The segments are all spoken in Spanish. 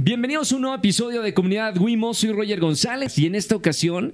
Bienvenidos a un nuevo episodio de Comunidad Wimo, soy Roger González y en esta ocasión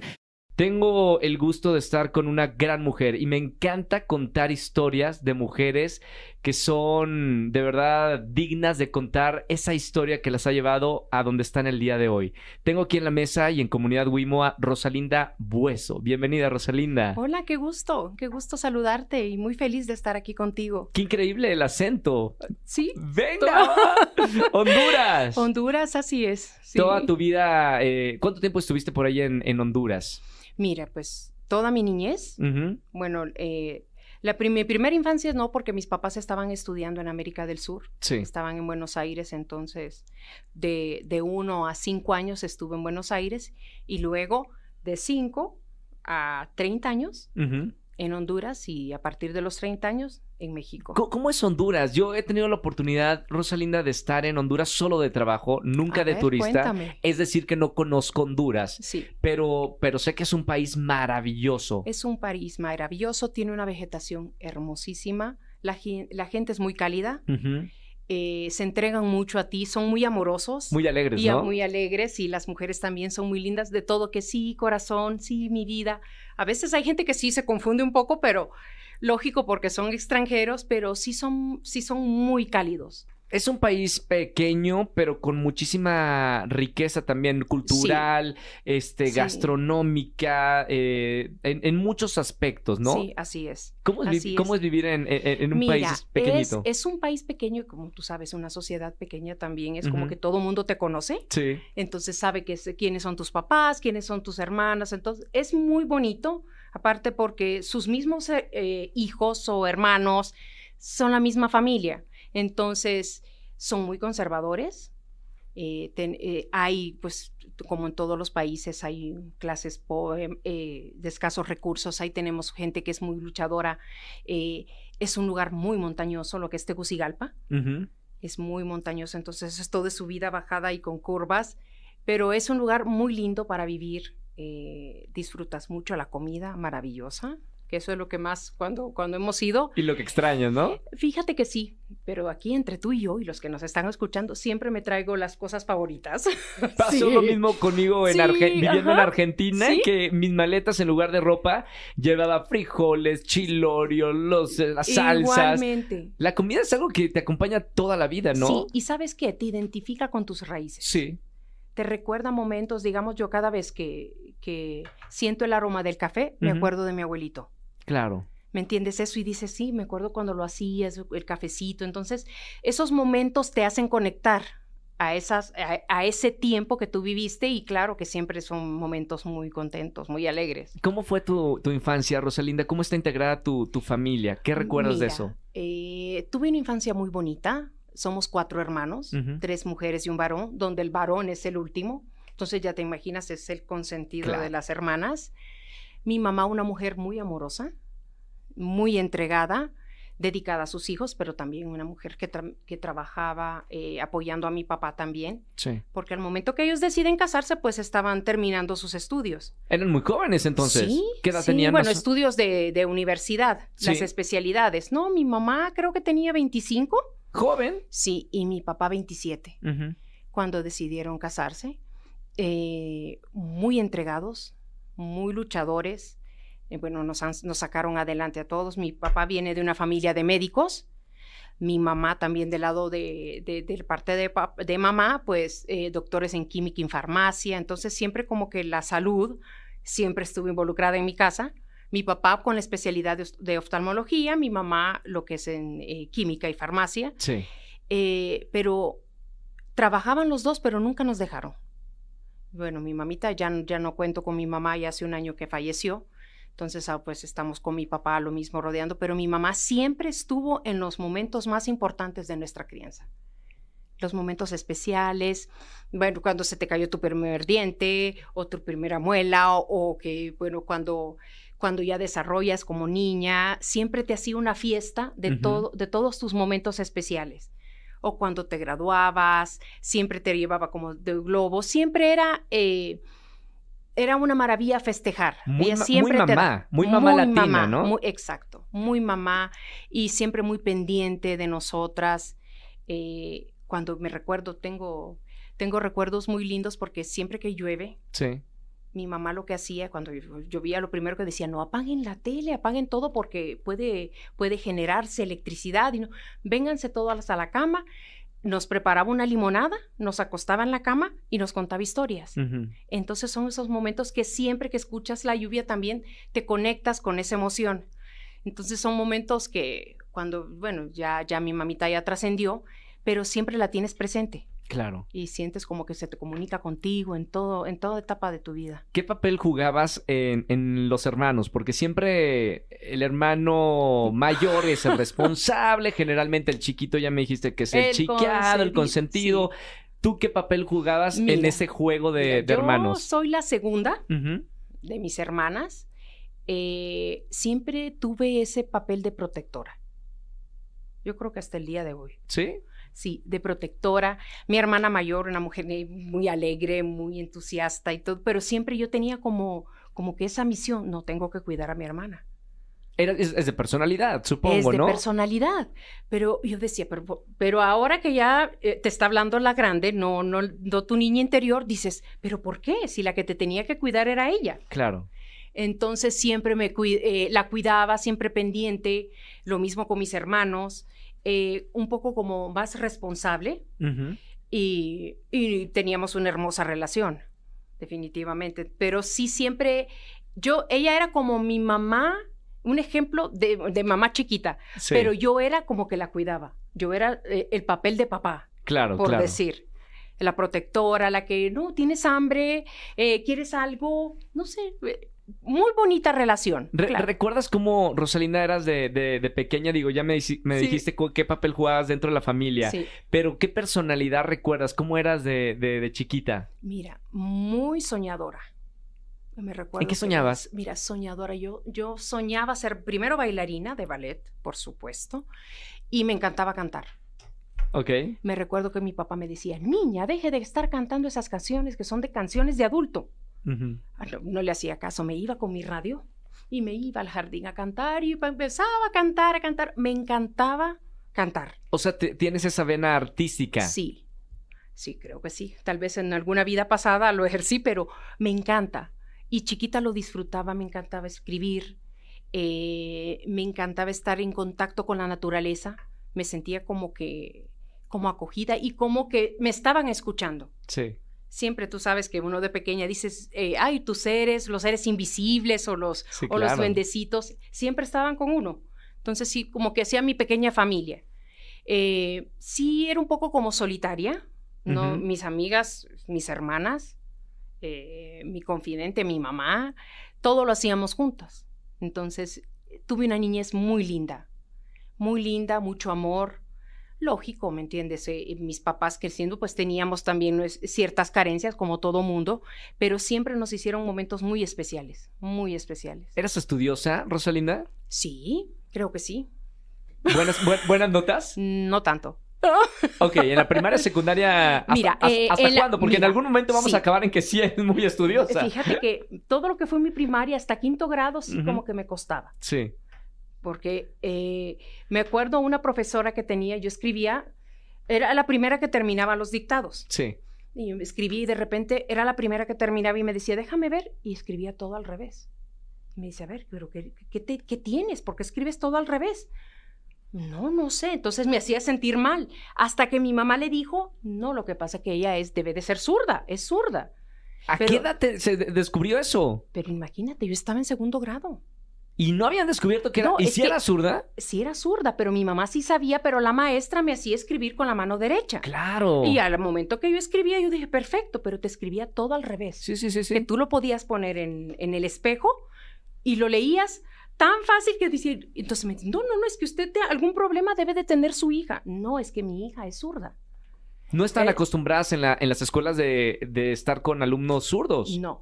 tengo el gusto de estar con una gran mujer y me encanta contar historias de mujeres que son de verdad dignas de contar esa historia que las ha llevado a donde están el día de hoy. Tengo aquí en la mesa y en Comunidad Wimoa, Rosalinda Bueso. Bienvenida, Rosalinda. Hola, qué gusto, qué gusto saludarte y muy feliz de estar aquí contigo. Qué increíble el acento. Sí. ¡Venga! Honduras. Honduras, así es. Toda tu vida, eh, ¿cuánto tiempo estuviste por ahí en Honduras? Mira, pues toda mi niñez, bueno, eh, la mi primera infancia no, porque mis papás estaban estudiando en América del Sur. Estaban en Buenos Aires, entonces de, de uno a cinco años estuve en Buenos Aires y luego de cinco a treinta años en Honduras y a partir de los 30 años en México. ¿Cómo es Honduras? Yo he tenido la oportunidad, Rosalinda, de estar en Honduras solo de trabajo, nunca de turista. Cuéntame. Es decir, que no conozco Honduras. Sí. Pero, pero sé que es un país maravilloso. Es un país maravilloso, tiene una vegetación hermosísima, la, gente es muy cálida. Eh, se entregan mucho a ti, son muy amorosos. Muy alegres, y, Muy alegres y las mujeres también son muy lindas, de todo que sí, corazón, sí, mi vida. A veces hay gente que sí se confunde un poco, pero lógico porque son extranjeros, pero sí son, sí son muy cálidos es un país pequeño, pero con muchísima riqueza también cultural, este, gastronómica, eh, en, muchos aspectos, ¿no? Sí, así es. ¿Cómo es, vivir en, un país pequeñito? Es, es, un país pequeño y como tú sabes, una sociedad pequeña también es como que todo mundo te conoce. Sí. Entonces sabe que quiénes son tus papás, quiénes son tus hermanas. Entonces es muy bonito, aparte porque sus mismos eh, hijos o hermanos son la misma familia. Entonces, son muy conservadores. Eh, eh, hay, pues, como en todos los países, hay clases em, eh, de escasos recursos, ahí tenemos gente que es muy luchadora. es un lugar muy montañoso, lo que es Tegucigalpa. Es muy montañoso, entonces es todo de subida, bajada y con curvas, pero es un lugar muy lindo para vivir. disfrutas mucho la comida, maravillosa que eso es lo que más cuando, cuando hemos ido. Y lo que extrañas, ¿no? Fíjate que sí, pero aquí entre tú y yo y los que nos están escuchando, siempre me traigo las cosas favoritas. Pasó lo mismo conmigo en viviendo en Argentina, que mis maletas en lugar de ropa llevaba frijoles, chilorio, los, las salsas. Igualmente. La comida es algo que te acompaña toda la vida, ¿no? Sí, y sabes que te identifica con tus raíces. Sí. Te recuerda momentos, digamos, yo cada vez que, que siento el aroma del café, me acuerdo de mi abuelito Claro. ¿Me entiendes eso? Y dices, sí, me acuerdo cuando lo hacías, el cafecito. Entonces, esos momentos te hacen conectar a, esas, a, ese tiempo que tú viviste y claro que siempre son momentos muy contentos, muy alegres. ¿Cómo fue tu, infancia, Rosalinda? ¿Cómo está integrada tu, familia? ¿Qué recuerdas de eso? Eh, tuve una infancia muy bonita. Somos cuatro hermanos, tres mujeres y un varón, donde el varón es el último. Entonces ya te imaginas, es el consentido de las hermanas. Mi mamá, una mujer muy amorosa, muy entregada, dedicada a sus hijos, pero también una mujer que, trabajaba eh, apoyando a mi papá también. Porque al momento que ellos deciden casarse, pues estaban terminando sus estudios. Eran muy jóvenes entonces. Sí, ¿Qué edad tenían Bueno, estudios de, de universidad, las especialidades. No, mi mamá creo que tenía 25. ¿Joven? Sí, y mi papá 27. Cuando decidieron casarse, eh, muy entregados, muy luchadores. Eh, bueno, nos, nos sacaron adelante a todos. Mi papá viene de una familia de médicos. Mi mamá también del lado de, de, parte de, de, mamá, pues eh, doctores en química y en farmacia. Entonces siempre como que la salud siempre estuvo involucrada en mi casa. Mi papá con la especialidad de, oftalmología, mi mamá lo que es en eh, química y farmacia. Sí. pero trabajaban los dos, pero nunca nos dejaron bueno, mi mamita, ya, ya no cuento con mi mamá, ya hace un año que falleció. Entonces, ah, pues estamos con mi papá lo mismo rodeando, pero mi mamá siempre estuvo en los momentos más importantes de nuestra crianza. Los momentos especiales, bueno, cuando se te cayó tu primer diente o tu primera muela o, que, bueno, cuando, cuando ya desarrollas como niña, siempre te hacía una fiesta de, todo, de todos tus momentos especiales o cuando te graduabas, siempre te llevaba como de globo, siempre era... Eh, era una maravilla festejar. Muy, eh, siempre muy mamá, muy mamá latina, ¿no? Muy, exacto, muy mamá y siempre muy pendiente de nosotras. Eh, cuando me recuerdo, tengo, tengo recuerdos muy lindos porque siempre que llueve, sí mi mamá lo que hacía cuando llovía, lo primero que decía, no apaguen la tele, apaguen todo porque puede, puede generarse electricidad. Y no, vénganse todas a la cama. Nos preparaba una limonada, nos acostaba en la cama y nos contaba historias. Entonces son esos momentos que siempre que escuchas la lluvia también te conectas con esa emoción. Entonces son momentos que cuando, bueno, ya, ya mi mamita ya trascendió, pero siempre la tienes presente. Claro. Y sientes como que se te comunica contigo en todo, en toda etapa de tu vida. ¿Qué papel jugabas en, los hermanos? Porque siempre el hermano mayor es el responsable, generalmente el chiquito ya me dijiste que es el, chiquiado, el consentido. ¿Tú qué papel jugabas en ese juego de, hermanos? Yo soy la segunda de mis hermanas. Eh, siempre tuve ese papel de protectora. Yo creo que hasta el día de hoy. ¿Sí? sí, de protectora. Mi hermana mayor, una mujer muy alegre, muy entusiasta y todo, pero siempre yo tenía como, como que esa misión, no tengo que cuidar a mi hermana. es, de personalidad, supongo, ¿no? Es de personalidad. Pero yo decía, pero, ahora que ya eh, te está hablando la grande, no, no, tu niña interior, dices, ¿pero por qué? Si la que te tenía que cuidar era ella. Claro. Entonces siempre me eh, la cuidaba, siempre pendiente, lo mismo con mis hermanos. Eh, un poco como más responsable y, teníamos una hermosa relación, definitivamente. Pero sí siempre, yo, ella era como mi mamá, un ejemplo de, mamá chiquita, pero yo era como que la cuidaba. Yo era eh, el papel de papá, claro, por decir la protectora, la que no tienes hambre, eh, quieres algo, no sé, muy bonita relación. ¿Recuerdas cómo, Rosalinda, eras de, pequeña? Digo, ya me, dijiste qué papel jugabas dentro de la familia, sí. pero ¿qué personalidad recuerdas? ¿Cómo eras de, chiquita? Mira, muy soñadora. Me recuerdo. ¿Y qué soñabas? mira, soñadora. Yo, yo soñaba ser primero bailarina de ballet, por supuesto, y me encantaba cantar. Ok. Me recuerdo que mi papá me decía, niña, deje de estar cantando esas canciones que son de canciones de adulto. Ah, no, le hacía caso, me iba con mi radio y me iba al jardín a cantar y empezaba a cantar, a cantar. Me encantaba cantar. O sea, tienes esa vena artística. Sí, sí, creo que sí. Tal vez en alguna vida pasada lo ejercí, pero me encanta. Y chiquita lo disfrutaba, me encantaba escribir, eh, me encantaba estar en contacto con la naturaleza, me sentía como que, como acogida y como que me estaban escuchando. Sí siempre tú sabes que uno de pequeña dices, eh, ay, tus seres, los seres invisibles o los, o los duendecitos, siempre estaban con uno. Entonces, sí, como que hacía mi pequeña familia. Eh, sí, era un poco como solitaria, ¿no? Mis amigas, mis hermanas, eh, mi confidente, mi mamá, todo lo hacíamos juntas. Entonces, tuve una niñez muy linda, muy linda, mucho amor, lógico, ¿me entiendes? Eh, eh, mis papás creciendo, pues teníamos también pues, ciertas carencias, como todo mundo, pero siempre nos hicieron momentos muy especiales, muy especiales. ¿Eras estudiosa, Rosalinda? Sí, creo que sí. ¿Buenas, notas? Mm, no tanto. Ok, en la primaria, secundaria, ¿hasta, mira, ¿hasta eh, cuándo? Porque en algún momento vamos a acabar en que sí es muy estudiosa. Fíjate que todo lo que fue mi primaria hasta quinto grado sí como que me costaba. Sí porque eh, me acuerdo una profesora que tenía, yo escribía, era la primera que terminaba los dictados. Sí. Y yo escribí y de repente era la primera que terminaba y me decía, déjame ver, y escribía todo al revés. me dice, a ver, pero ¿qué, tienes? ¿Por qué escribes todo al revés? No, no sé. Entonces me hacía sentir mal. Hasta que mi mamá le dijo, no, lo que pasa es que ella es, debe de ser zurda, es zurda. ¿A qué edad se descubrió eso? Pero imagínate, yo estaba en segundo grado. Y no habían descubierto que era. ¿Y si era zurda? Sí, era zurda, pero mi mamá sí sabía, pero la maestra me hacía escribir con la mano derecha. Claro. Y al momento que yo escribía, yo dije, perfecto, pero te escribía todo al revés. Sí, sí, sí. Que tú lo podías poner en, el espejo y lo leías tan fácil que decir. Entonces me dicen, no, no, no, es que usted te, algún problema debe de tener su hija. No, es que mi hija es zurda. No están eh, acostumbradas en, las escuelas de estar con alumnos zurdos. No,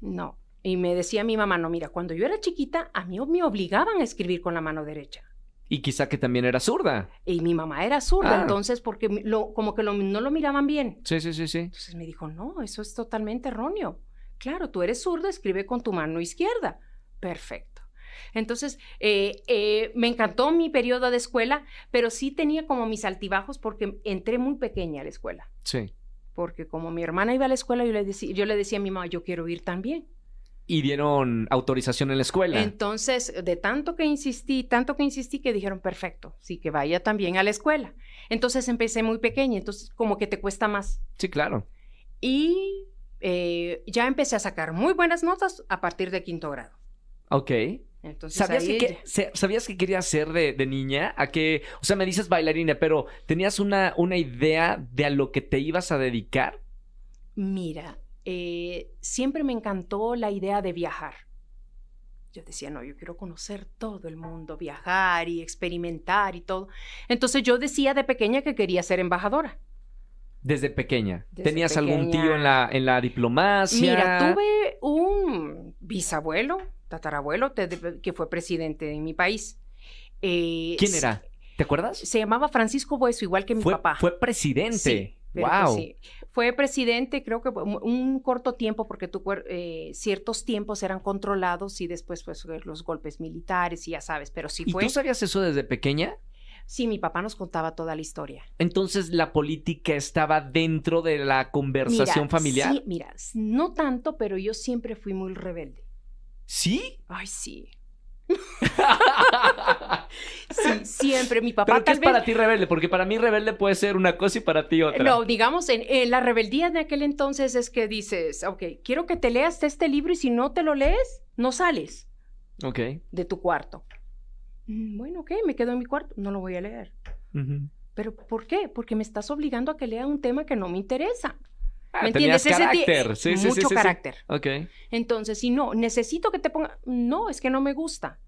no. Y me decía mi mamá, no, mira, cuando yo era chiquita, a mí me obligaban a escribir con la mano derecha. Y quizá que también era zurda. Y mi mamá era zurda, entonces, porque lo, como que no lo miraban bien. Sí, sí, sí, sí. Entonces me dijo, no, eso es totalmente erróneo. Claro, tú eres zurda, escribe con tu mano izquierda. Perfecto. Entonces, eh, eh, me encantó mi periodo de escuela, pero sí tenía como mis altibajos porque entré muy pequeña a la escuela. Sí. Porque como mi hermana iba a la escuela, yo le, decía, yo le decía a mi mamá, yo quiero ir también y dieron autorización en la escuela. Entonces, de tanto que insistí, tanto que insistí que dijeron, perfecto, sí, que vaya también a la escuela. Entonces empecé muy pequeña, entonces como que te cuesta más. Sí, claro. Y eh, ya empecé a sacar muy buenas notas a partir de quinto grado. Ok. Entonces, ¿Sabías, que, quería ¿Sabías que querías ser de, niña? ¿A que, o sea, me dices bailarina, pero ¿tenías una, una idea de a lo que te ibas a dedicar? Mira, eh, siempre me encantó la idea de viajar. Yo decía, no, yo quiero conocer todo el mundo, viajar y experimentar y todo. Entonces yo decía de pequeña que quería ser embajadora. Desde pequeña. ¿Tenías algún tío en la, en la diplomacia? Mira, tuve un bisabuelo, tatarabuelo, que fue presidente de mi país. Eh, ¿Quién era? ¿Te acuerdas? Se llamaba Francisco Bueso, igual que mi papá. Fue presidente wow. Pues, fue presidente, creo que un corto tiempo, porque eh, ciertos tiempos eran controlados y después pues, los golpes militares y ya sabes, pero sí fue. ¿Y tú sabías eso desde pequeña? Sí, mi papá nos contaba toda la historia. Entonces, ¿la política estaba dentro de la conversación familiar? Sí, mira, no tanto, pero yo siempre fui muy rebelde. ¿Sí? Ay, sí. sí, siempre. Mi papá. ¿Pero qué es para ti rebelde? Porque para mí rebelde puede ser una cosa y para ti otra. No, digamos, en, la rebeldía de aquel entonces es que dices, ok, quiero que te leas este libro y si no te lo lees, no sales. okay De tu cuarto. Mm, bueno, ok, me quedo en mi cuarto, no lo voy a leer. ¿Pero por qué? Porque me estás obligando a que lea un tema que no me interesa. Ah, ¿Me entiendes? Ese carácter. Sí, mucho sí, sí, carácter. okay Entonces, si no, necesito que te ponga. No, es que no me gusta.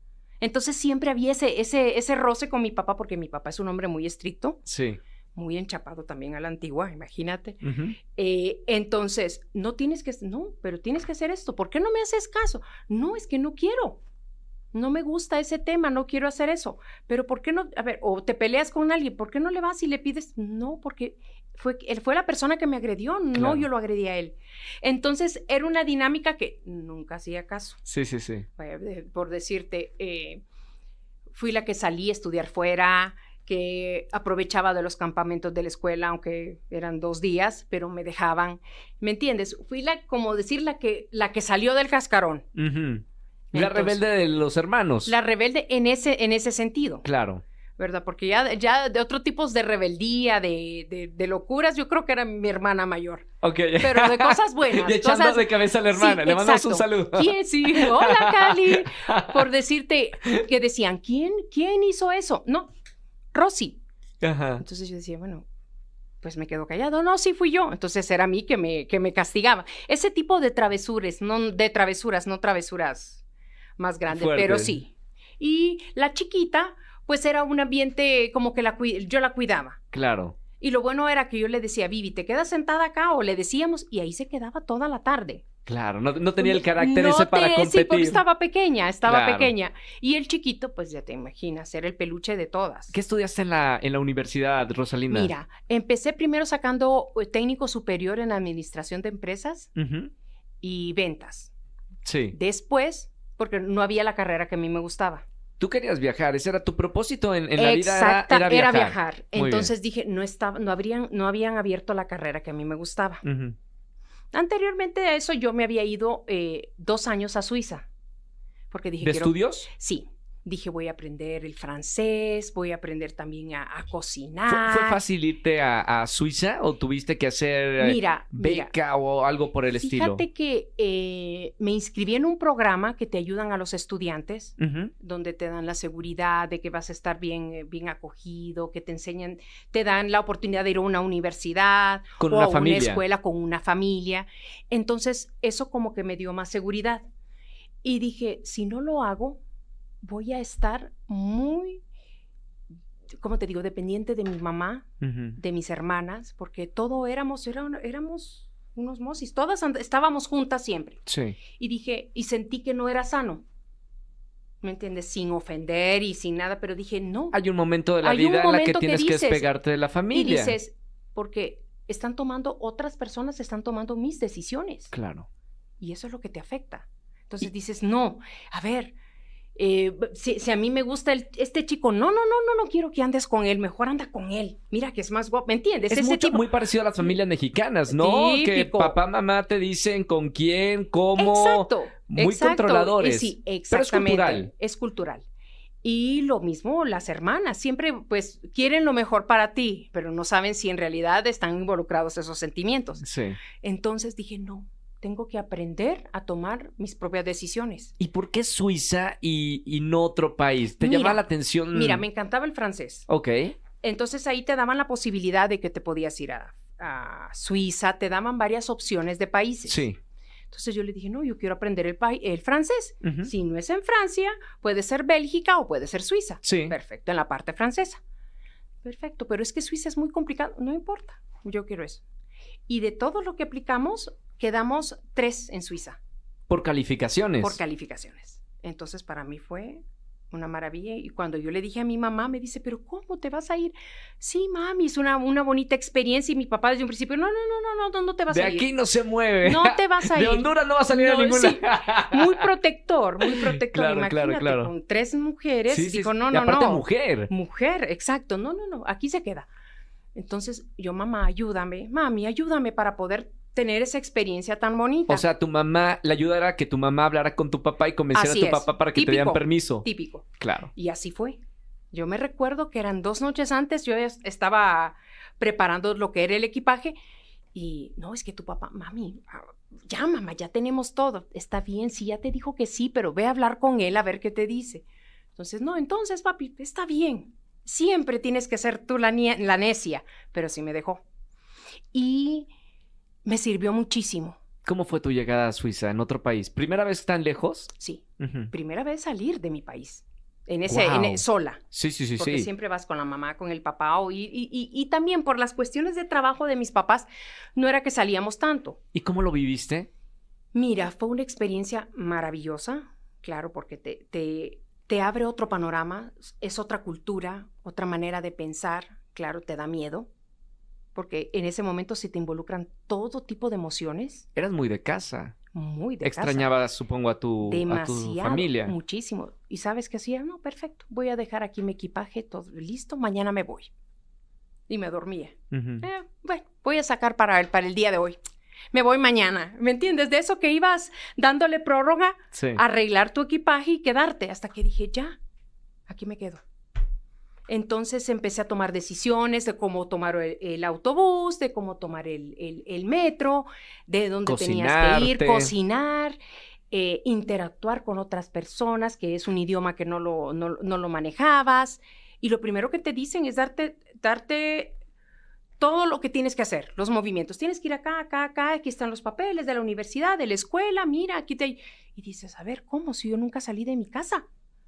Entonces siempre había ese, ese, roce con mi papá, porque mi papá es un hombre muy estricto. Sí. Muy enchapado también a la antigua, imagínate. Eh, entonces, no tienes que, no, pero tienes que hacer esto. ¿Por qué no me haces caso? No, es que no quiero no me gusta ese tema, no quiero hacer eso, pero ¿por qué no? A ver, o te peleas con alguien, ¿por qué no le vas y le pides? No, porque fue, fue la persona que me agredió, no yo lo agredí a él. Entonces era una dinámica que nunca hacía caso. Sí, sí, sí. Eh, por decirte, eh, fui la que salí a estudiar fuera, que aprovechaba de los campamentos de la escuela, aunque eran dos días, pero me dejaban. ¿Me entiendes? Fui la, como decir, la que, la que salió del cascarón. la rebelde de los hermanos. La rebelde en ese, en ese sentido. Claro. ¿verdad? Porque ya, ya de otro tipo de rebeldía, de, de, locuras, yo creo que era mi hermana mayor. Ok. Pero de cosas buenas. de echando de cabeza a la hermana. Le mandamos un saludo. ¿Quién? Sí, hola, Cali. Por decirte que decían, ¿quién, quién hizo eso? No, Rosy. Ajá. Entonces yo decía, bueno, pues me quedo callado. No, sí fui yo. Entonces era mí que me, que me castigaba. Ese tipo de travesuras, no de travesuras, no travesuras más grandes, pero sí. Y la chiquita, pues era un ambiente como que la, yo la cuidaba. Claro. Y lo bueno era que yo le decía, Vivi, ¿te quedas sentada acá? O le decíamos, y ahí se quedaba toda la tarde. Claro, no, tenía el pues, carácter ese para Sí, porque estaba pequeña, estaba pequeña. Y el chiquito, pues ya te imaginas, era el peluche de todas. ¿Qué estudiaste en la, en la universidad, Rosalina? Mira, empecé primero sacando eh, técnico superior en administración de empresas y ventas. Sí. Después, porque no había la carrera que a mí me gustaba. Tú querías viajar, ese era tu propósito en, la vida. Era, era viajar. Entonces dije, no, estaba, no, habrían, no habían abierto la carrera que a mí me gustaba. Anteriormente a eso yo me había ido eh, dos años a Suiza. Porque dije, ¿De estudios? Sí, dije voy a aprender el francés, voy a aprender también a, cocinar. ¿Fue, fácil irte a, Suiza o tuviste que hacer eh, mira, beca o algo por el estilo? Fíjate que eh, me inscribí en un programa que te ayudan a los estudiantes, donde te dan la seguridad de que vas a estar bien, eh, bien acogido, que te enseñan, te dan la oportunidad de ir a una universidad o a una escuela con una familia. Entonces, eso como que me dio más seguridad. Y dije, si no lo hago, voy a estar muy, como te digo, dependiente de mi mamá, de mis hermanas, porque todo éramos, éramos unos mosis, todas estábamos juntas siempre. Sí. Y dije, y sentí que no era sano. ¿Me entiendes? Sin ofender y sin nada, pero dije, no. Hay un momento de la vida en la que tienes que, despegarte de la familia. Y dices, porque están tomando, otras personas están tomando mis decisiones. Claro. Y eso es lo que te afecta. Entonces dices, no, a ver, eh, si, a mí me gusta este chico, no, no, no, no, no quiero que andes con él, mejor anda con él. Mira que es más guapo, ¿me entiendes? Es mucho, muy parecido a las familias mexicanas, ¿no? Que papá, mamá te dicen con quién, cómo. Exacto. Muy controladores. sí, es cultural. Es cultural. Y lo mismo las hermanas, siempre pues quieren lo mejor para ti, pero no saben si en realidad están involucrados esos sentimientos. Entonces dije, no, tengo que aprender a tomar mis propias decisiones. ¿Y por qué Suiza y, no otro país? ¿Te llama la atención? Mira, me encantaba el francés. Ok. Entonces ahí te daban la posibilidad de que te podías ir a, Suiza, te daban varias opciones de países. Sí. Entonces yo le dije, no, yo quiero aprender el, el francés. Si no es en Francia, puede ser Bélgica o puede ser Suiza. Sí. Perfecto, en la parte francesa. Perfecto, pero es que Suiza es muy complicado. No importa, yo quiero eso. Y de todo lo que aplicamos, Quedamos tres en Suiza. Por calificaciones. Por calificaciones. Entonces para mí fue una maravilla. Y cuando yo le dije a mi mamá, me dice, pero ¿cómo te vas a ir? Sí, mami, es una, una bonita experiencia. Y mi papá desde un principio, no, no, no, no, no, no te vas a ir. De aquí no se mueve. No te vas a ir. De Honduras no va a salir a ninguna. Muy protector, muy protector. Claro, claro, claro. con tres mujeres. Sí, sí, dijo, no, no, aparte no. mujer. Mujer, exacto. No, no, no, aquí se queda. Entonces yo, mamá, ayúdame, mami, ayúdame para poder tener esa experiencia tan bonita. O sea, tu mamá le ayudará a que tu mamá hablara con tu papá y convenciera a tu papá para que te dieran permiso. Típico. Claro. Y así fue. Yo me recuerdo que eran dos noches antes, yo estaba preparando lo que era el equipaje y no, es que tu papá, mami, ah, ya mamá, ya tenemos todo. Está bien, sí, ya te dijo que sí, pero ve a hablar con él a ver qué te dice. Entonces, no, entonces papi, está bien. Siempre tienes que ser tú la necia, pero sí me dejó. Y me sirvió muchísimo. ¿Cómo fue tu llegada a Suiza, en otro país? ¿Primera vez tan lejos? Sí, primera vez salir de mi país. En ese, e, sola. Sí, sí, sí. Porque siempre vas con la mamá, con el papá, y, también por las cuestiones de trabajo de mis papás, no era que salíamos tanto. ¿Y cómo lo viviste? Mira, fue una experiencia maravillosa, claro, porque te, te abre otro panorama, es otra cultura, otra manera de pensar, claro, te da miedo, porque en ese momento se te involucran todo tipo de emociones. Eras muy de casa. Muy de Extrañabas, supongo, a tu, familia. Muchísimo. ¿Y sabes que hacía? No, perfecto. Voy a dejar aquí mi equipaje, todo listo, mañana me voy. Y me dormía. Eh, bueno, voy a sacar para el, para el día de hoy. Me voy mañana. ¿Me entiendes? De eso que ibas dándole prórroga, arreglar tu equipaje y quedarte. Hasta que dije, ya, aquí me quedo. Entonces empecé a tomar decisiones de cómo tomar el, autobús, de cómo tomar el, metro, de dónde tenías que ir, cocinar, eh, interactuar con otras personas, que es un idioma que no lo, no, lo manejabas. Y lo primero que te dicen es darte, darte todo lo que tienes que hacer, los movimientos. Tienes que ir acá, acá, acá, aquí están los papeles de la universidad, de la escuela, mira, aquí te... Y dices, a ver, ¿cómo? Si yo nunca salí de mi casa.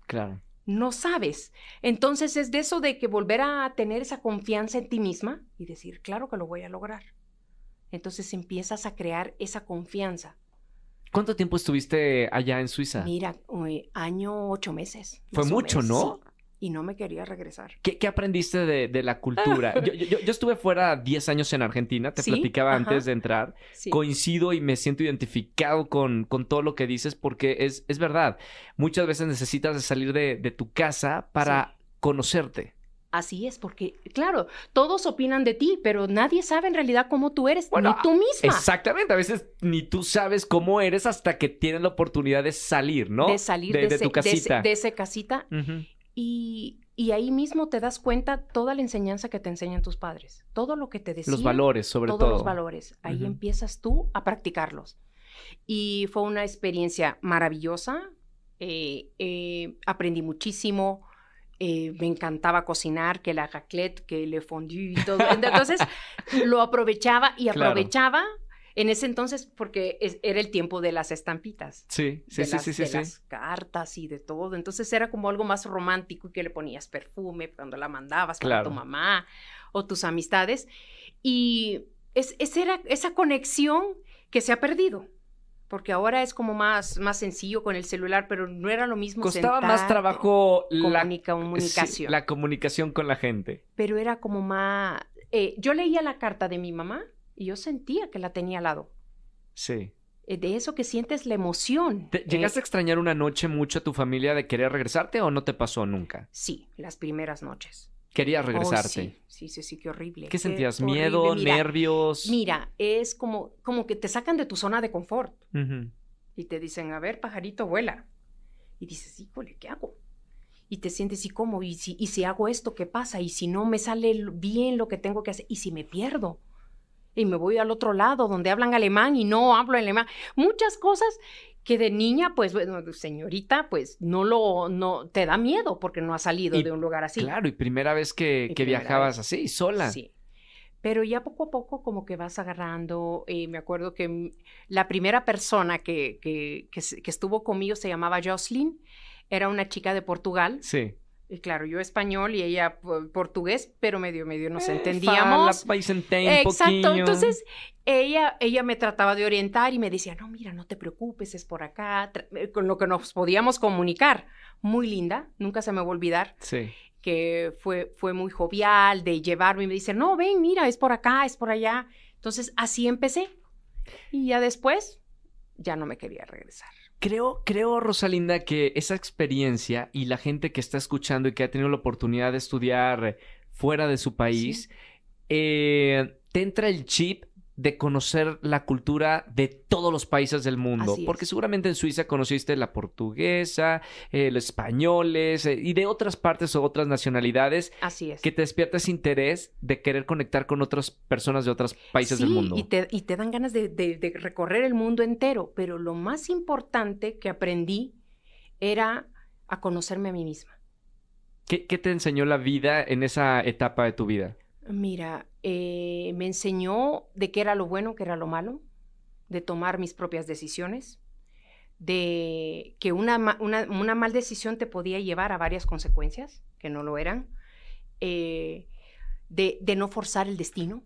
Claro no sabes. Entonces es de eso de que volver a tener esa confianza en ti misma y decir, claro que lo voy a lograr. Entonces empiezas a crear esa confianza. ¿Cuánto tiempo estuviste allá en Suiza? Mira, año ocho meses. Fue mucho, ¿no? y no me quería regresar. ¿Qué, aprendiste de, la cultura? Ah. yo, estuve fuera 10 años en Argentina, te platicaba antes de entrar. Coincido y me siento identificado con, todo lo que dices porque es, es verdad. Muchas veces necesitas salir de, tu casa para conocerte. Así es, porque, claro, todos opinan de ti, pero nadie sabe en realidad cómo tú eres, ni tú misma. Exactamente, a veces ni tú sabes cómo eres hasta que tienes la oportunidad de salir, ¿no? De salir de, tu casita. De, ese, casita. Y, ahí mismo te das cuenta toda la enseñanza que te enseñan tus padres, todo lo que te decían. Los valores, sobre todo. Todos los valores. Ahí empiezas tú a practicarlos. Y fue una experiencia maravillosa. Eh, eh, aprendí muchísimo. Eh, me encantaba cocinar, que la raclette, que le fondue y todo. Entonces lo aprovechaba y aprovechaba en ese entonces, porque era el tiempo de las estampitas. Sí, sí, sí, sí, sí, de las cartas y de todo. Entonces era como algo más romántico y que le ponías perfume cuando la mandabas para tu mamá o tus amistades. Y es, era esa conexión que se ha perdido porque ahora es como más, más sencillo con el celular, pero no era lo mismo. Costaba más trabajo la comunicación. la comunicación con la gente. Pero era como más... Eh, yo leía la carta de mi mamá y yo sentía que la tenía al lado. Sí. Eh, de eso que sientes la emoción. ¿Te, ¿Llegaste a extrañar una noche mucho a tu familia de querer regresarte o no te pasó nunca? Sí, las primeras noches. Quería oh, regresarte. sí. sí, sí, qué horrible. ¿Qué, sentías? ¿Miedo? ¿Nervios? Mira, es como, como que te sacan de tu zona de confort. Y te dicen, a ver, pajarito, vuela. Y dices, híjole, ¿qué hago? y te sientes y cómo y si, y si hago esto qué pasa y si no me sale bien lo que tengo que hacer y si me pierdo y me voy al otro lado donde hablan alemán y no hablo alemán. Muchas cosas que de niña, pues, bueno, señorita, pues no lo, no, te da miedo porque no has salido de un lugar así. Claro, y primera vez que, viajabas así, sola. Sí. Pero ya poco a poco como que vas agarrando, eh, me acuerdo que la primera persona que, que, que, estuvo conmigo se llamaba Jocelyn, era una chica de Portugal. Sí claro, yo español y ella portugués, pero medio, medio nos eh, entendíamos. Exacto. Entonces, ella, ella me trataba de orientar y me decía, no, mira, no te preocupes, es por acá, eh, con lo que nos podíamos comunicar. Muy linda, nunca se me va a olvidar. Sí. Que fue, fue muy jovial de llevarme y me dice, no, ven, mira, es por acá, es por allá. Entonces, así empecé. Y ya después, ya no me quería regresar. Creo, creo, Rosalinda, que esa experiencia y la gente que está escuchando y que ha tenido la oportunidad de estudiar fuera de su país, eh, te entra el chip de conocer la cultura de todos los países del mundo, porque seguramente en Suiza conociste la portuguesa, eh, los españoles eh, y de otras partes o otras nacionalidades. Así es. Que te despiertas interés de querer conectar con otras personas de otros países del mundo. Y te, dan ganas de, recorrer el mundo entero, pero lo más importante que aprendí era a conocerme a mí misma. ¿Qué, te enseñó la vida en esa etapa de tu vida? Mira, eh, me enseñó de qué era lo bueno, qué era lo malo, de tomar mis propias decisiones, de que una, una, mal decisión te podía llevar a varias consecuencias, que no lo eran, eh, de, de, no forzar el destino,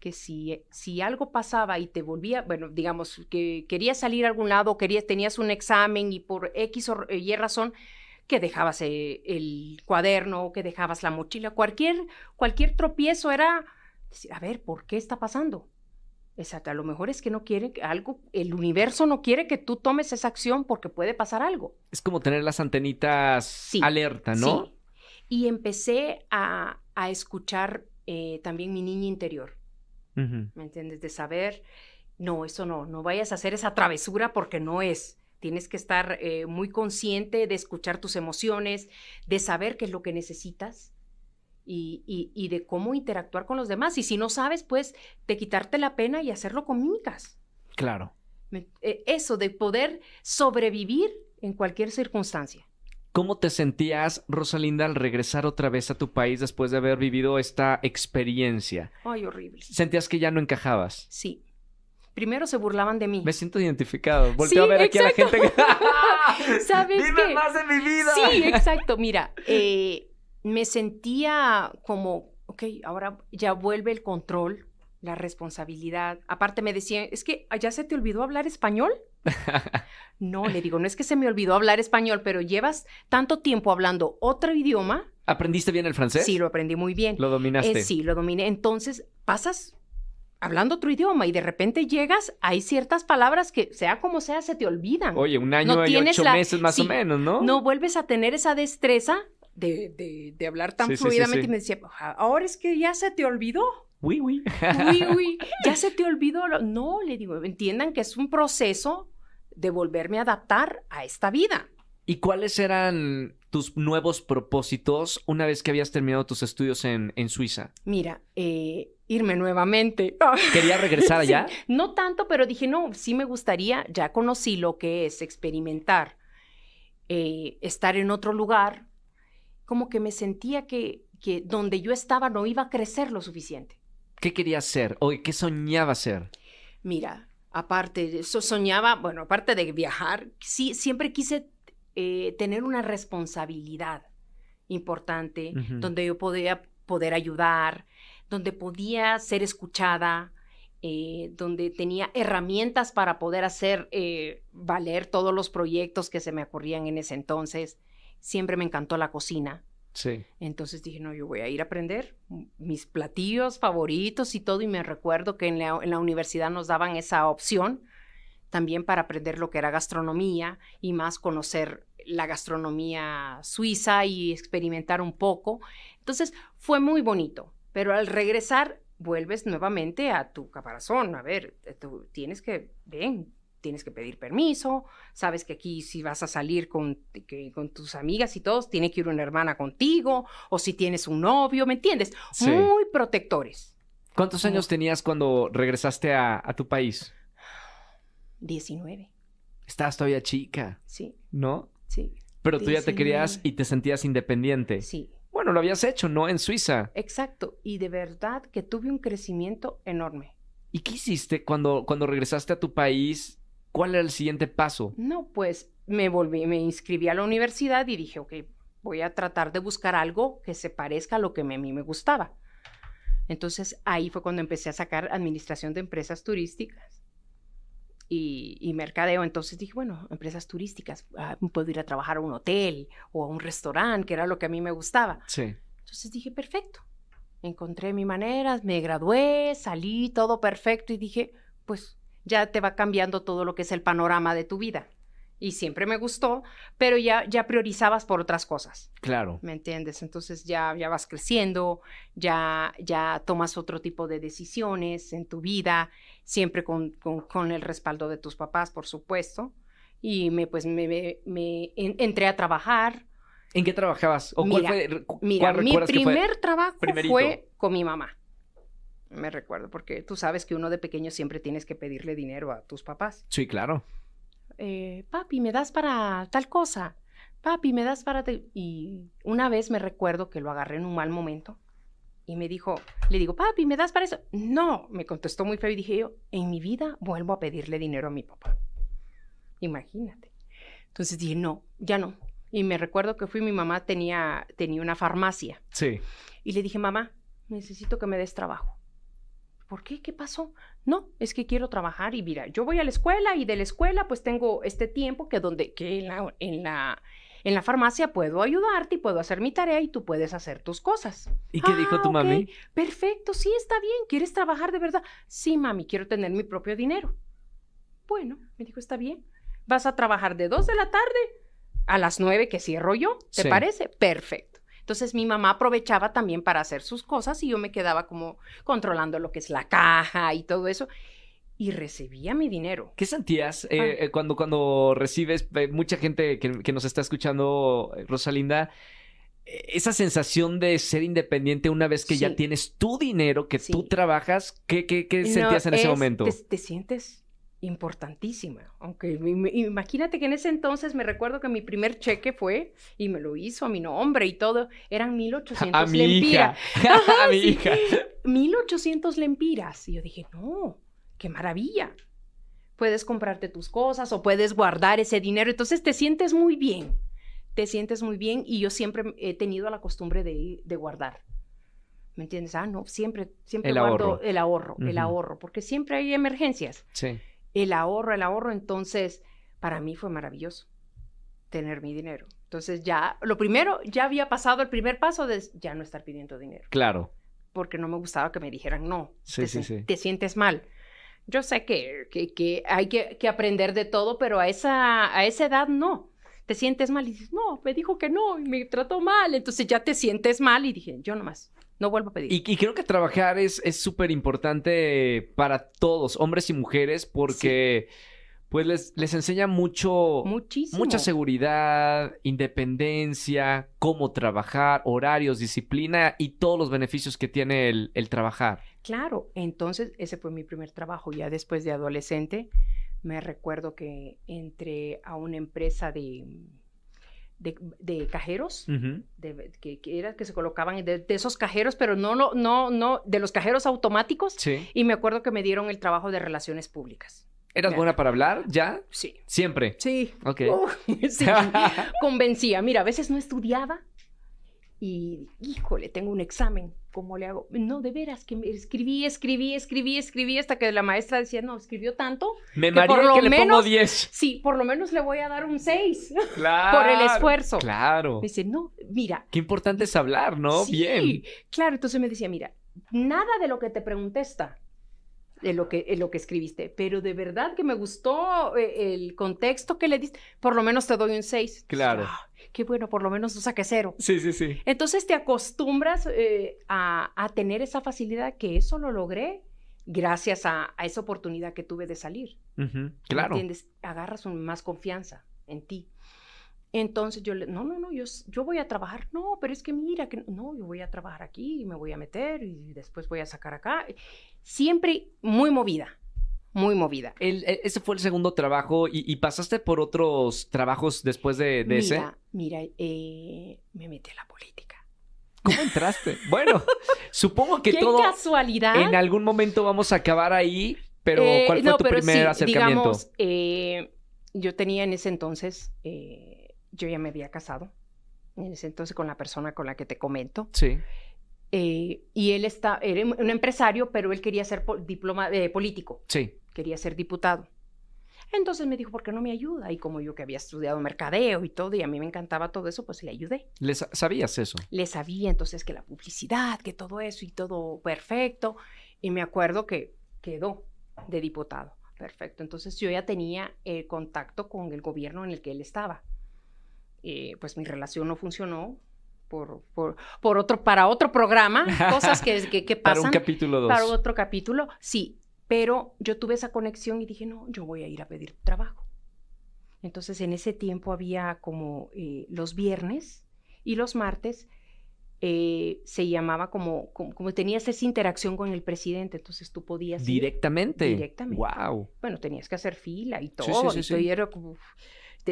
que si, eh, si algo pasaba y te volvía, bueno, digamos, que querías salir a algún lado, querías, tenías un examen y por X o Y razón, que dejabas eh, el cuaderno, que dejabas la mochila, cualquier, cualquier tropiezo era a ver, ¿por qué está pasando? Exacto, a lo mejor es que no quiere algo, el universo no quiere que tú tomes esa acción porque puede pasar algo. Es como tener las antenitas alerta, ¿no? Sí. Y empecé a, escuchar eh, también mi niña interior, ¿me entiendes? De saber, no, eso no, no vayas a hacer esa travesura porque no es. Tienes que estar eh, muy consciente de escuchar tus emociones, de saber qué es lo que necesitas y, de cómo interactuar con los demás. Y si no sabes, pues de quitarte la pena y hacerlo con mímicas. Claro. Eh, eso de poder sobrevivir en cualquier circunstancia. ¿Cómo te sentías, Rosalinda, al regresar otra vez a tu país después de haber vivido esta experiencia? Ay, horrible. ¿Sentías que ya no encajabas? Sí, primero se burlaban de mí. Me siento identificado. Volteo a ver aquí a la gente. Que... ¿Sabes más de mi vida! Sí, exacto. Mira, eh, me sentía como, ok, ahora ya vuelve el control, la responsabilidad. Aparte me decían, es que ya se te olvidó hablar español. no, le digo, no es que se me olvidó hablar español, pero llevas tanto tiempo hablando otro idioma. ¿Aprendiste bien el francés? Sí, lo aprendí muy bien. ¿Lo dominaste? Eh, sí, lo dominé. Entonces, pasas hablando otro idioma y de repente llegas, hay ciertas palabras que, sea como sea, se te olvidan. Oye, un año y ocho meses más o menos, ¿no? No vuelves a tener esa destreza de, de, hablar tan fluidamente. y me decía, ah, ahora es que ya se te olvidó. Uy, uy. uy, uy. Ya se te olvidó. No, le digo, entiendan que es un proceso de volverme a adaptar a esta vida. ¿Y cuáles eran tus nuevos propósitos una vez que habías terminado tus estudios en, Suiza? Mira, eh, irme nuevamente. ¿Quería regresar allá? no tanto, pero dije, no, sí me gustaría, ya conocí lo que es experimentar, eh, estar en otro lugar, como que me sentía que, que donde yo estaba no iba a crecer lo suficiente. ¿Qué quería hacer o qué soñaba ser? Mira, aparte, de eso, soñaba, bueno, aparte de viajar, sí, siempre quise eh, tener una responsabilidad importante, donde yo podía poder ayudar, donde podía ser escuchada, eh, donde tenía herramientas para poder hacer eh, valer todos los proyectos que se me ocurrían en ese entonces. Siempre me encantó la cocina. Entonces dije, no, yo voy a ir a aprender mis platillos favoritos y todo. Y me recuerdo que en la universidad nos daban esa opción también para aprender lo que era gastronomía y más conocer la gastronomía suiza y experimentar un poco. Entonces fue muy bonito, pero al regresar vuelves nuevamente a tu caparazón, a ver, eh, tú tienes que, ven, tienes que pedir permiso, sabes que aquí si vas a salir con, tus amigas y todos, tiene que ir una hermana contigo, o si tienes un novio, ¿me entiendes? Muy protectores. ¿Cuántos años tenías cuando regresaste a tu país? 19. Estabas todavía chica. Sí. ¿No? Sí. Pero tú ya te querías y te sentías independiente. Sí. Bueno, lo habías hecho, ¿no? En Suiza. Exacto. Y de verdad que tuve un crecimiento enorme. ¿Y qué hiciste cuando, cuando regresaste a tu país? ¿Cuál era el siguiente paso? No, pues me volví, me inscribí a la universidad y dije, ok, voy a tratar de buscar algo que se parezca a lo que a mí me gustaba. Entonces ahí fue cuando empecé a sacar administración de empresas turísticas y, mercadeo. Entonces dije, bueno, empresas turísticas, ah, puedo ir a trabajar a un hotel o a un restaurante, que era lo que a mí me gustaba. Sí. Entonces dije, perfecto. Encontré mi manera, me gradué, salí, todo perfecto y dije, pues ya te va cambiando todo lo que es el panorama de tu vida y siempre me gustó, pero ya, ya priorizabas por otras cosas. Claro. ¿Me entiendes? Entonces ya, ya vas creciendo, ya, ya tomas otro tipo de decisiones en tu vida, siempre con, con, el respaldo de tus papás, por supuesto. Y me, pues, me, me, entré a trabajar. ¿En qué trabajabas? ¿O cuál fue, mi primer trabajo fue con mi mamá. Me recuerdo, porque tú sabes que uno de pequeño siempre tienes que pedirle dinero a tus papás. Sí, claro. Eh, papi, ¿me das para tal cosa? Papi, ¿me das para...? Y una vez me recuerdo que lo agarré en un mal momento y me dijo, le digo, papi, ¿me das para eso? No, me contestó muy feo y dije yo, en mi vida vuelvo a pedirle dinero a mi papá. Imagínate. Entonces dije, no, ya no. Y me recuerdo que fui, mi mamá tenía, tenía una farmacia. Sí. Y le dije, mamá, necesito que me des trabajo. ¿Por qué? ¿Qué pasó? No, es que quiero trabajar y mira, yo voy a la escuela y de la escuela pues tengo este tiempo que donde que en la, en la farmacia puedo ayudarte y puedo hacer mi tarea y tú puedes hacer tus cosas. ¿Y qué dijo tu ah, mami? Perfecto, sí, está bien, ¿quieres trabajar de verdad? Sí, mami, quiero tener mi propio dinero. Bueno, me dijo, está bien. Vas a trabajar de dos de la tarde a las 9 que cierro yo, ¿te parece? Perfecto. Entonces mi mamá aprovechaba también para hacer sus cosas y yo me quedaba como controlando lo que es la caja y todo eso y recibía mi dinero. ¿Qué sentías eh, ah. eh, cuando, cuando recibes, mucha gente que, nos está escuchando, eh, Rosalinda, esa sensación de ser independiente una vez que ya tienes tu dinero, que tú trabajas, ¿qué, qué, sentías en ese momento? te sientes importantísima. Aunque imagínate que en ese entonces me recuerdo que mi primer cheque fue, y me lo hizo a mi nombre y todo, eran 1800 a mi lempiras. Hija. 1800 lempiras. Y yo dije, no, qué maravilla. Puedes comprarte tus cosas o puedes guardar ese dinero. Entonces te sientes muy bien. Te sientes muy bien y yo siempre he tenido la costumbre de, guardar. ¿Me entiendes? Ah, no, siempre, siempre el guardo el ahorro, el ahorro, porque siempre hay emergencias. Sí el ahorro, el ahorro. Entonces, para mí fue maravilloso tener mi dinero. Entonces ya, lo primero, ya había pasado el primer paso de ya no estar pidiendo dinero. Claro. Porque no me gustaba que me dijeran no. te, sientes mal. Yo sé que, que, hay que, aprender de todo, pero a esa, a esa edad no. Te sientes mal y dices, no, me dijo que no y me trató mal. Entonces ya te sientes mal y dije, yo nomás no vuelvo a pedir. Y, creo que trabajar es súper importante para todos, hombres y mujeres, porque... pues les, enseña mucho, mucha seguridad, independencia, cómo trabajar, horarios, disciplina y todos los beneficios que tiene el, el, trabajar. Claro, entonces ese fue mi primer trabajo. Ya después de adolescente, me recuerdo que entré a una empresa de de, cajeros, que, era que se colocaban de, esos cajeros, pero no, no, no, de los cajeros automáticos. Y me acuerdo que me dieron el trabajo de relaciones públicas. ¿Eras buena para hablar ya? Sí. ¿Siempre? Sí. Ok. sí. Convencía. Mira, a veces no estudiaba y, híjole, tengo un examen. ¿cómo le hago? No, de veras, que escribí, escribí, escribí, escribí, hasta que la maestra decía, no, escribió tanto. Me que que le pongo 10. Sí, por lo menos le voy a dar un 6. Claro. por el esfuerzo. Claro. Me dice, no, mira. Qué importante es hablar, ¿no? Sí, Bien. Claro, entonces me decía, mira, nada de lo que te pregunté está. De lo, que, lo que escribiste, pero de verdad que me gustó eh, el contexto que le diste, por lo menos te doy un 6. Claro. Ah, qué bueno, por lo menos no saqué cero. Sí, sí, sí. Entonces te acostumbras eh, a, tener esa facilidad que eso lo logré gracias a, esa oportunidad que tuve de salir. Claro. ¿Entiendes? Agarras más confianza en ti. Entonces yo le, no, no, no, yo, yo voy a trabajar, no, pero es que mira, no, yo voy a trabajar aquí, me voy a meter y después voy a sacar acá. Siempre muy movida muy movida. E, ese fue el segundo trabajo y, pasaste por otros trabajos después de, de mira, ese. Mira, eh, me metí a la política. ¿Cómo entraste? bueno, supongo que ¿Qué todo. casualidad! En algún momento vamos a acabar ahí, pero eh, ¿cuál fue tu primer acercamiento? Digamos, eh, yo tenía en ese entonces, yo ya me había casado. En ese entonces con la persona con la que te comento. Sí. Eh, y él está, era un empresario, pero él quería ser diploma, eh, político. Sí. Quería ser diputado. Entonces me dijo, ¿por qué no me ayuda? Y como yo que había estudiado mercadeo y todo, y a mí me encantaba todo eso, pues le ayudé. ¿Le sabías eso? Le sabía entonces que la publicidad, que todo eso y todo perfecto. Y me acuerdo que quedó de diputado. Perfecto. Entonces yo ya tenía eh, contacto con el gobierno en el que él estaba. pues mi relación no funcionó, por, por, otro, para otro programa, cosas que, pasan. para un capítulo dos. Para otro capítulo, sí. Pero yo tuve esa conexión y dije, no, yo voy a ir a pedir trabajo. Entonces, en ese tiempo había como eh, los viernes y los martes eh, se llamaba como, como, tenías esa interacción con el presidente, entonces tú podías... Directamente. directamente. Wow. Bueno, tenías que hacer fila y todo. y todo era como,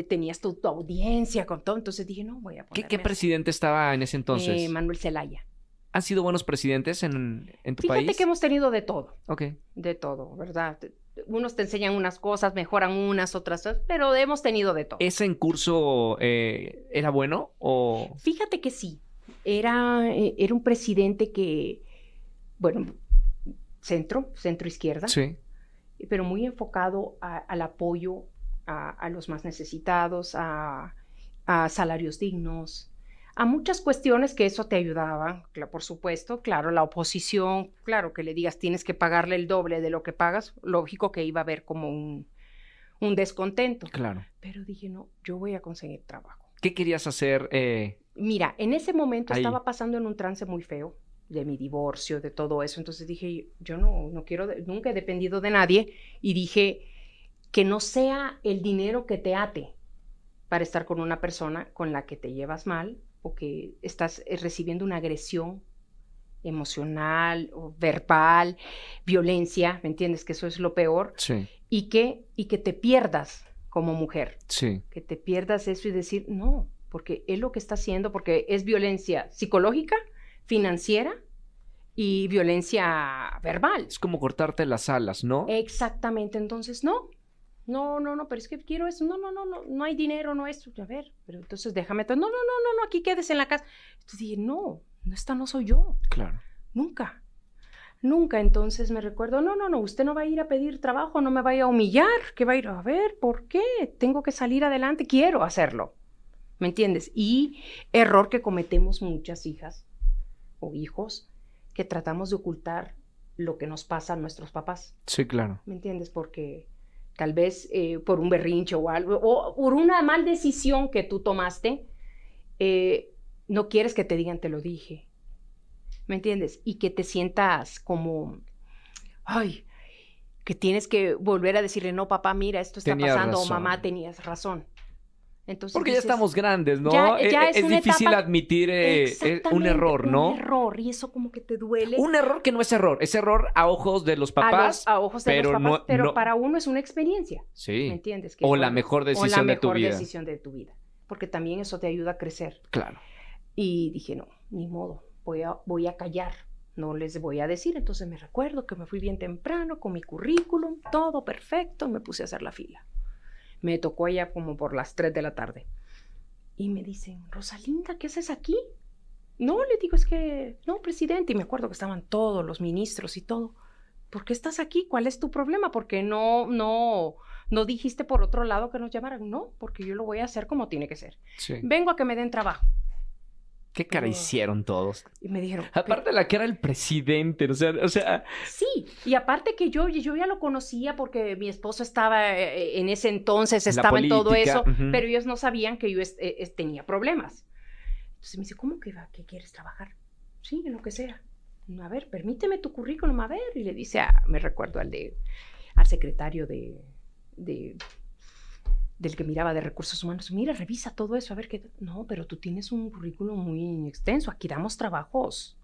tenías tu, audiencia con todo. Entonces dije, no, voy a poner. ¿Qué, presidente estaba en ese entonces? Eh, Manuel Zelaya. ¿Han sido buenos presidentes en, en tu país? Fíjate que hemos tenido de todo. Ok. De todo, ¿verdad? Unos te enseñan unas cosas, mejoran unas, otras, pero hemos tenido de todo. ¿Ese en curso eh, era bueno o...? Fíjate que sí. Era, eh, era un presidente que, bueno, centro, centro izquierda. Sí. Pero muy enfocado al apoyo a, los más necesitados, a, a, salarios dignos, a muchas cuestiones que eso te ayudaba, por supuesto, claro, la oposición, claro, que le digas tienes que pagarle el doble de lo que pagas, lógico que iba a haber como un, descontento. Claro. Pero dije, no, yo voy a conseguir trabajo. ¿Qué querías hacer? Eh? Mira, en ese momento estaba pasando en un trance muy feo de mi divorcio, de todo eso. Entonces dije, yo no, no quiero, nunca he dependido de nadie. Y dije, que no sea el dinero que te ate para estar con una persona con la que te llevas mal o que estás eh, recibiendo una agresión emocional o verbal, violencia, ¿me entiendes? Que eso es lo peor. Sí. Y que, y que te pierdas como mujer. Sí. Que te pierdas eso y decir, no, porque es lo que está haciendo, porque es violencia psicológica, financiera y violencia verbal. Es como cortarte las alas, ¿no? Exactamente, entonces no. No, no, no, pero es que quiero eso. No, no, no, no, no hay dinero, no es... A ver, pero entonces déjame No, no, no, no, no, aquí quedes en la casa. Entonces dije, no, esta no soy yo. Claro. Nunca. Nunca. Entonces me recuerdo, no, no, no, usted no va a ir a pedir trabajo, no me vaya a humillar, que va a ir a ver, ¿por qué? Tengo que salir adelante, quiero hacerlo. ¿Me entiendes? Y error que cometemos muchas hijas o hijos que tratamos de ocultar lo que nos pasa a nuestros papás. Sí, claro. ¿Me entiendes? Porque tal vez eh, por un berrinche o algo, o por una mal decisión que tú tomaste, eh, no quieres que te digan te lo dije. ¿Me entiendes? Y que te sientas como, ay, que tienes que volver a decirle, no, papá, mira, esto está pasando, o mamá, tenías razón. Porque ya estamos grandes, ¿no? Eh, es, difícil admitir eh, eh, un error, ¿no? Un error, y eso como que te duele. Un error que no es error, es error a ojos de los papás. A, ojos de pero los papás, pero para uno es una experiencia. Sí. ¿Me entiendes? o, la mejor decisión de tu vida. decisión de tu vida. Porque también eso te ayuda a crecer. Claro. Y dije, no, ni modo, voy a, voy a callar, no les voy a decir. Entonces me recuerdo que me fui bien temprano con mi currículum, todo perfecto, me puse a hacer la fila. Me tocó ella como por las 3 de la tarde. Y me dicen, Rosalinda, ¿qué haces aquí? No, le digo, es que, no, presidente, y me acuerdo que estaban todos los ministros y todo. ¿Por qué estás aquí? ¿Cuál es tu problema? Porque no, no, no dijiste por otro lado que nos llamaran. No, porque yo lo voy a hacer como tiene que ser. Vengo a que me den trabajo. Qué cara hicieron todos. Y me dijeron. Aparte, la que era el presidente, o sea, o sea. Sí, y aparte que yo, yo ya lo conocía porque mi esposo estaba eh, en ese entonces, estaba en todo eso, pero ellos no sabían que yo eh, tenía problemas. Entonces me dice, ¿cómo que, va, que quieres trabajar? Sí, en lo que sea. A ver, permíteme tu currículum, a ver. Y le dice, me recuerdo al de, al secretario de del que miraba de recursos humanos, mira, revisa todo eso, a ver qué... No, pero tú tienes un currículum muy extenso, aquí damos trabajos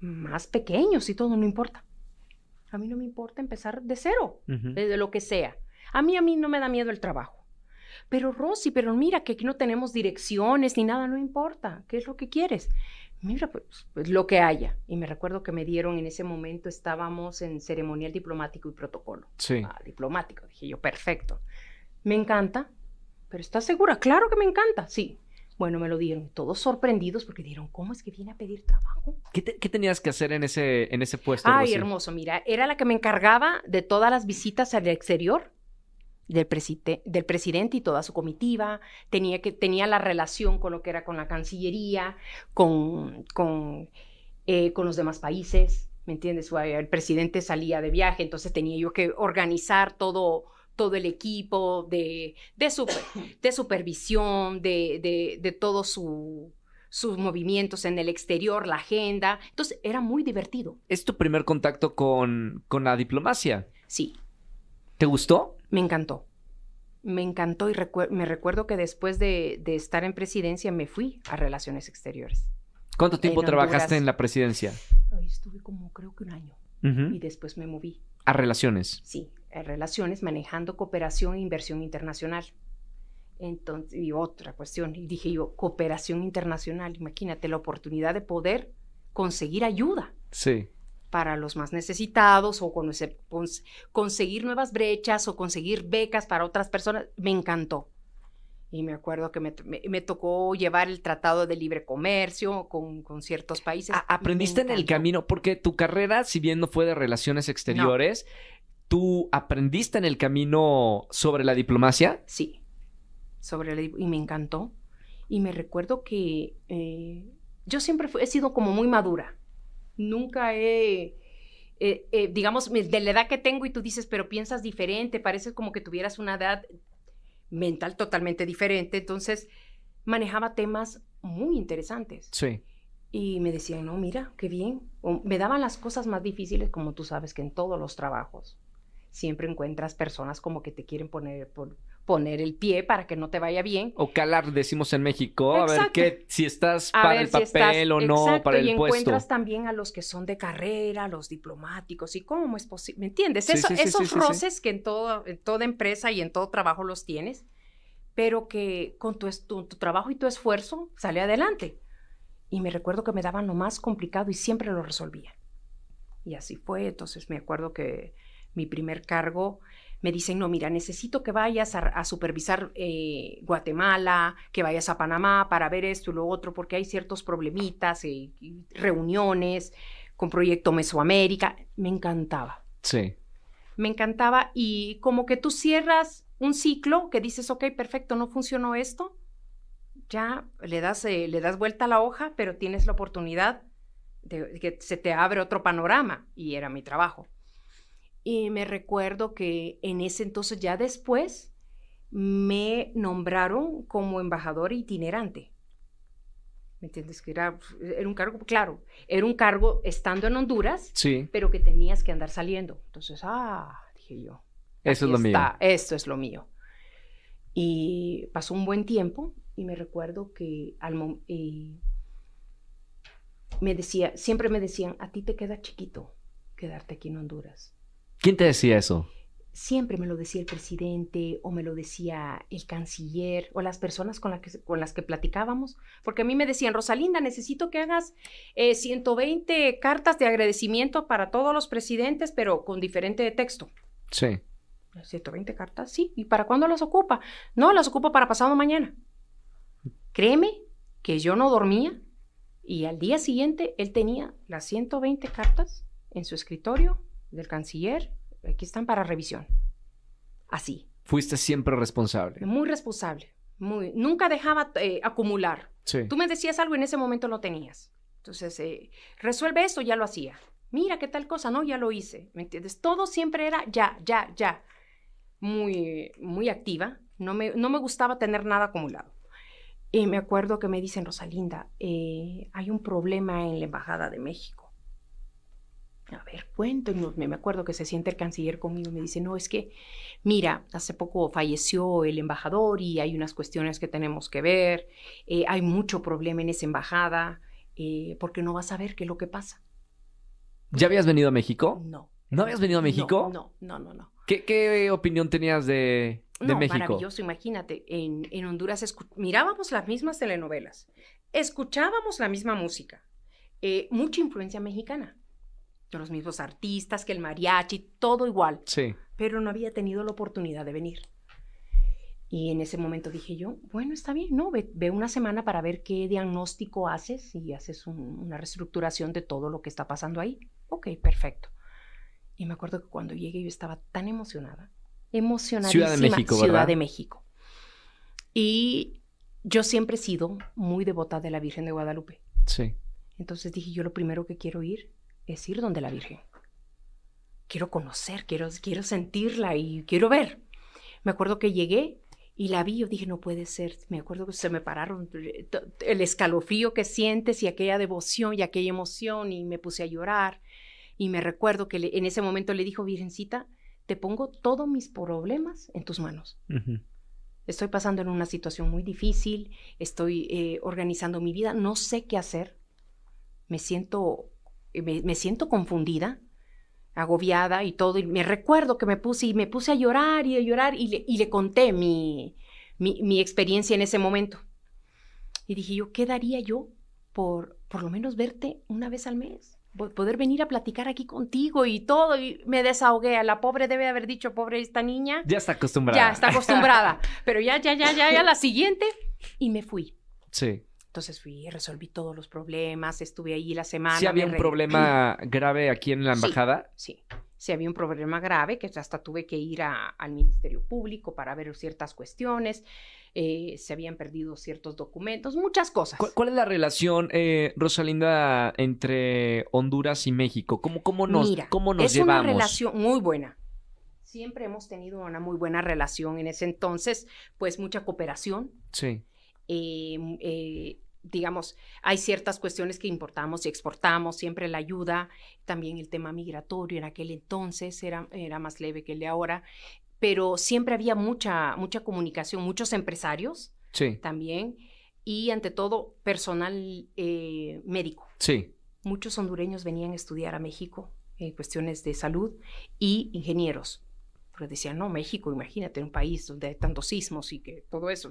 más pequeños y todo, no importa. A mí no me importa empezar de cero, desde lo que sea. A mí, a mí no me da miedo el trabajo. Pero Rosy, pero mira que aquí no tenemos direcciones ni nada, no importa. ¿Qué es lo que quieres? Mira, pues, pues lo que haya. Y me recuerdo que me dieron en ese momento, estábamos en ceremonial diplomático y protocolo. Sí. Ah, diplomático, dije yo, perfecto. Me encanta. ¿Pero estás segura? Claro que me encanta. Sí. Bueno, me lo dieron. Todos sorprendidos porque dijeron, ¿cómo es que viene a pedir trabajo? ¿Qué, tenías que hacer en ese, en ese puesto? Ay, hermoso. Mira, era la que me encargaba de todas las visitas al exterior. Del, del, presidente y toda su comitiva, tenía, que, tenía la relación con lo que era con la Cancillería, con, con, eh, con los demás países, ¿me entiendes? Eh, el presidente salía de viaje, entonces tenía yo que organizar todo, todo el equipo de, de, supervisión, de, todos sus movimientos en el exterior, la agenda. Entonces era muy divertido. ¿Es tu primer contacto con, la diplomacia? Sí. ¿Te gustó? Me encantó. Me encantó y me recuerdo que después de, estar en presidencia me fui a relaciones exteriores. ¿Cuánto tiempo trabajaste en la presidencia? estuve como creo que un año y después me moví. ¿A relaciones? Sí, eh, relaciones manejando cooperación e inversión internacional. Entonces, y otra cuestión, y dije yo, cooperación internacional, imagínate la oportunidad de poder conseguir ayuda. Sí. Para los más necesitados o conseguir nuevas brechas o conseguir becas para otras personas, me encantó. Y me acuerdo que me, me, tocó llevar el Tratado de Libre Comercio con, con ciertos países. aprendiste en el camino, porque tu carrera, si bien no fue de relaciones exteriores, ¿Tú aprendiste en el camino sobre la diplomacia? Sí, sobre y me encantó. Y me recuerdo que eh, yo siempre he sido como muy madura. Nunca he, eh, eh, digamos, de la edad que tengo y tú dices, pero piensas diferente, parece como que tuvieras una edad mental totalmente diferente. Entonces, manejaba temas muy interesantes. Sí. Y me decían, no, mira, qué bien. O me daban las cosas más difíciles, como tú sabes, que en todos los trabajos siempre encuentras personas como que te quieren poner, poner el pie para que no te vaya bien. O calar, decimos en México, a ver qué, si estás para el papel o no, para el puesto. Y encuentras también a los que son de carrera, los diplomáticos, y cómo es posible, ¿me entiendes? esos roces que en, toda empresa y en todo trabajo los tienes, pero que con tu, tu trabajo y tu esfuerzo sale adelante. Y me recuerdo que me daban lo más complicado y siempre lo resolvía. Y así fue, entonces me acuerdo que mi primer cargo, me dicen, no, mira, necesito que vayas a, supervisar eh, Guatemala, que vayas a Panamá para ver esto y lo otro, porque hay ciertos problemitas, eh, y reuniones con Proyecto Mesoamérica. Me encantaba. Sí. Me encantaba y como que tú cierras un ciclo que dices, ok, perfecto, no funcionó esto, ya le das, eh, le das vuelta a la hoja, pero tienes la oportunidad de, de que se te abre otro panorama y era mi trabajo. Y me recuerdo que en ese entonces, ya después, me nombraron como embajador itinerante. ¿Me entiendes? Que era, era, un cargo, claro, era un cargo estando en Honduras, sí. pero que tenías que andar saliendo. Entonces, ah, dije yo. Eso es lo mío. Esto es lo mío. Y pasó un buen tiempo y me recuerdo que al me decía, siempre me decían, a ti te queda chiquito quedarte aquí en Honduras. ¿Quién te decía eso? Siempre me lo decía el presidente o me lo decía el canciller o las personas con, las que platicábamos, porque a mí me decían, Rosalinda, necesito que hagas eh, 120 cartas de agradecimiento para todos los presidentes, pero con diferente texto. Sí. 120 cartas, sí. ¿Y para cuándo las ocupa? No, las ocupa para pasado mañana. Créeme que yo no dormía y al día siguiente él tenía las 120 cartas en su escritorio del canciller, aquí están para revisión. Así. Fuiste siempre responsable. Muy responsable. Muy, nunca dejaba eh, acumular. Tú me decías algo y en ese momento lo tenías. Entonces, eh, resuelve esto, ya lo hacía. Mira, qué tal cosa, no, ya lo hice. ¿Me entiendes? Todo siempre era ya, ya, ya. Muy, muy activa. No me, no me gustaba tener nada acumulado. Y me acuerdo que me dicen, Rosalinda, eh, hay un problema en la Embajada de México a ver, cuéntenos. Me acuerdo que se siente el canciller conmigo y me dice, no, es que, mira, hace poco falleció el embajador y hay unas cuestiones que tenemos que ver, eh, hay mucho problema en esa embajada, eh, porque no vas a ver qué es lo que pasa. ¿Ya habías venido a México? No. ¿No habías venido a México? No, no, no, no. ¿Qué, opinión tenías de, de no, México? Maravilloso, imagínate. En, Honduras mirábamos las mismas telenovelas, escuchábamos la misma música, eh, mucha influencia mexicana los mismos artistas, que el mariachi, todo igual. Sí. Pero no había tenido la oportunidad de venir. Y en ese momento dije yo, bueno, está bien, ¿no? Ve, una semana para ver qué diagnóstico haces y haces una reestructuración de todo lo que está pasando ahí. Ok, perfecto. Y me acuerdo que cuando llegué yo estaba tan emocionada, emocionadísima. Ciudad de México, Ciudad de México. Y yo siempre he sido muy devota de la Virgen de Guadalupe. Sí. Entonces dije, yo lo primero que quiero ir es ir donde la Virgen. Quiero conocer, quiero, quiero sentirla y quiero ver. Me acuerdo que llegué y la vi, yo dije, no puede ser. Me acuerdo que se me pararon eh, el escalofrío que sientes y aquella devoción y aquella emoción y me puse a llorar. Y me recuerdo que en ese momento le dijo, Virgencita, te pongo todos mis problemas en tus manos. Estoy pasando en una situación muy difícil, estoy eh, organizando mi vida, no sé qué hacer, me siento me, me siento confundida, agobiada y todo. Y me recuerdo que me puse y me puse a llorar y a llorar y le, y le conté mi, mi, mi, experiencia en ese momento. Y dije yo, ¿qué daría yo por por lo menos verte una vez al mes? Poder venir a platicar aquí contigo y todo. Y me desahogué. A la pobre debe haber dicho, pobre esta niña. Ya está acostumbrada. Ya está acostumbrada. Pero ya, ya, ya, ya, ya, la siguiente. Y me fui. Sí. Entonces fui, resolví todos los problemas, estuve ahí la semana. ¿Sí había un problema grave aquí en la embajada? Sí, sí, había un problema grave que hasta tuve que ir al Ministerio Público para ver ciertas cuestiones. Eh, se habían perdido ciertos documentos, muchas cosas. ¿Cuál, es la relación, eh, Rosalinda, entre Honduras y México? ¿Cómo, cómo nos, Mira, cómo nos es Es una relación muy buena. Siempre hemos tenido una muy buena relación en ese entonces, pues mucha cooperación. Sí. Eh, digamos, hay ciertas cuestiones que importamos y exportamos, siempre la ayuda, también el tema migratorio en aquel entonces era, era más leve que el de ahora, pero siempre había mucha, mucha comunicación, muchos empresarios también, y ante todo personal eh, médico. Sí. Muchos hondureños venían a estudiar a México en cuestiones de salud y ingenieros. pero decían, no, México, imagínate, un país donde hay tantos sismos y que todo eso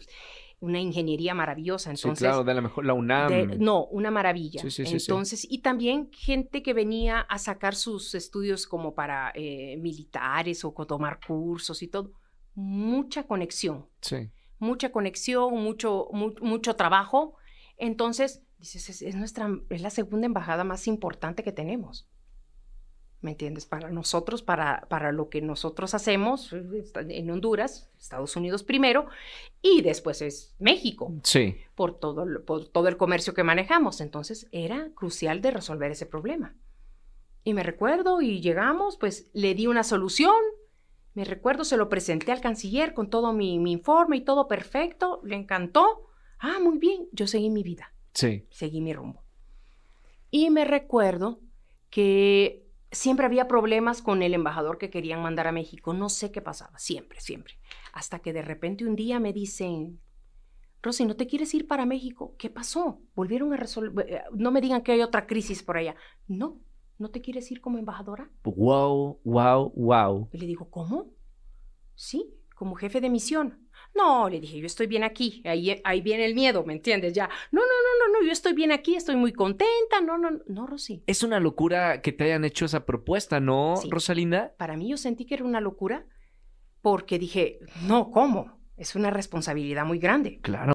una ingeniería maravillosa. sí, claro, de la mejor, la UNAM. no, una maravilla. Entonces, y también gente que venía a sacar sus estudios como para eh, militares o tomar cursos y todo. Mucha conexión. Sí. Mucha conexión, mucho, mucho trabajo. Entonces, dices, es, nuestra, es la segunda embajada más importante que tenemos. ¿me entiendes? Para nosotros, para, para lo que nosotros hacemos eh, en Honduras, Estados Unidos primero, y después es México. Sí. Por todo, por todo el comercio que manejamos. Entonces era crucial de resolver ese problema. Y me recuerdo, y llegamos, pues le di una solución. Me recuerdo, se lo presenté al canciller con todo mi, mi informe y todo perfecto. Le encantó. Ah, muy bien. Yo seguí mi vida. Sí. Seguí mi rumbo. Y me recuerdo que siempre había problemas con el embajador que querían mandar a México. No sé qué pasaba, siempre, siempre. Hasta que de repente un día me dicen, Rosy, ¿no te quieres ir para México? ¿Qué pasó? Volvieron a resolver, eh, no me digan que hay otra crisis por allá. No, ¿no te quieres ir como embajadora? Wow, wow, wow. Y le digo, ¿cómo? Sí, como jefe de misión. No, le dije, yo estoy bien aquí. Ahí, ahí viene el miedo, ¿me entiendes? Ya, no, no, no, no, no, yo estoy bien aquí, estoy muy contenta. No, no, no, Rosy. Es una locura que te hayan hecho esa propuesta, ¿no, Rosalinda? Para mí yo sentí que era una locura porque dije, no, ¿cómo? Es una responsabilidad muy grande. Claro.